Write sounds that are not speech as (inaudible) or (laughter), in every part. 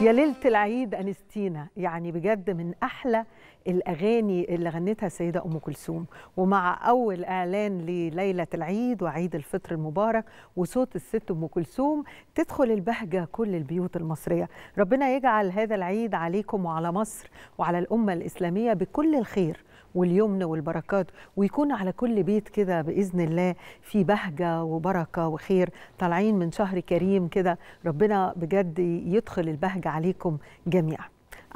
يا ليله العيد انستينا يعني بجد من احلى الاغاني اللي غنتها السيده ام كلثوم ومع اول اعلان لليله العيد وعيد الفطر المبارك وصوت الست ام كلثوم تدخل البهجه كل البيوت المصريه ربنا يجعل هذا العيد عليكم وعلى مصر وعلى الامه الاسلاميه بكل الخير واليمن والبركات ويكون على كل بيت كده باذن الله في بهجه وبركه وخير طالعين من شهر كريم كده ربنا بجد يدخل البهجه عليكم جميعا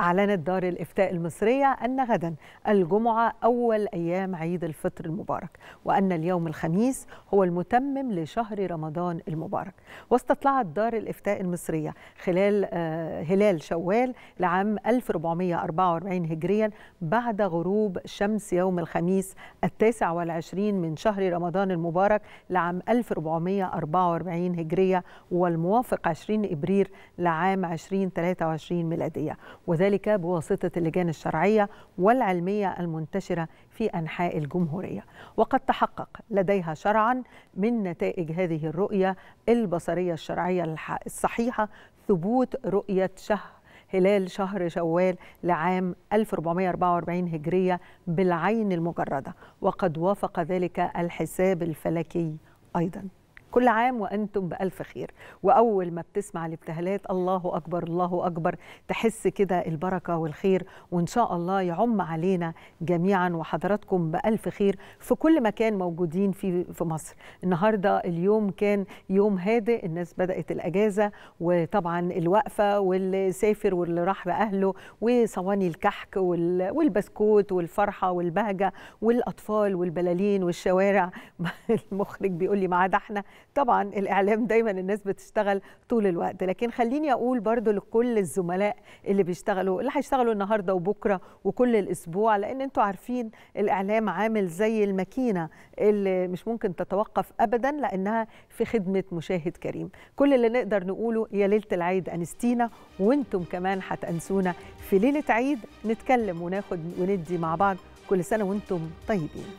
أعلنت دار الإفتاء المصرية أن غدا الجمعة أول أيام عيد الفطر المبارك وأن اليوم الخميس هو المتمم لشهر رمضان المبارك واستطلعت دار الإفتاء المصرية خلال آه، هلال شوال لعام 1444 هجريا بعد غروب شمس يوم الخميس التاسع والعشرين من شهر رمضان المبارك لعام 1444 هجرية والموافق 20 إبريل لعام 2023 ميلادية وذلك وذلك بواسطة اللجان الشرعية والعلمية المنتشرة في أنحاء الجمهورية وقد تحقق لديها شرعا من نتائج هذه الرؤية البصرية الشرعية الصحيحة ثبوت رؤية شهر هلال شهر شوال لعام 1444 هجرية بالعين المجردة وقد وافق ذلك الحساب الفلكي أيضاً كل عام وانتم بالف خير واول ما بتسمع الابتهالات الله اكبر الله اكبر تحس كده البركه والخير وان شاء الله يعم علينا جميعا وحضراتكم بالف خير في كل مكان موجودين في في مصر النهارده اليوم كان يوم هادئ الناس بدات الاجازه وطبعا الوقفه واللي سافر واللي راح باهله وصواني الكحك والبسكوت والفرحه والبهجه والاطفال والبلالين والشوارع (laughs) المخرج بيقول لي ما عدا احنا طبعا الاعلام دايما الناس بتشتغل طول الوقت لكن خليني اقول برضو لكل الزملاء اللي بيشتغلوا اللي هيشتغلوا النهارده وبكره وكل الاسبوع لان انتوا عارفين الاعلام عامل زي الماكينه اللي مش ممكن تتوقف ابدا لانها في خدمه مشاهد كريم كل اللي نقدر نقوله يا ليله العيد انستينا وانتم كمان هتانسونا في ليله عيد نتكلم وناخد وندي مع بعض كل سنه وانتم طيبين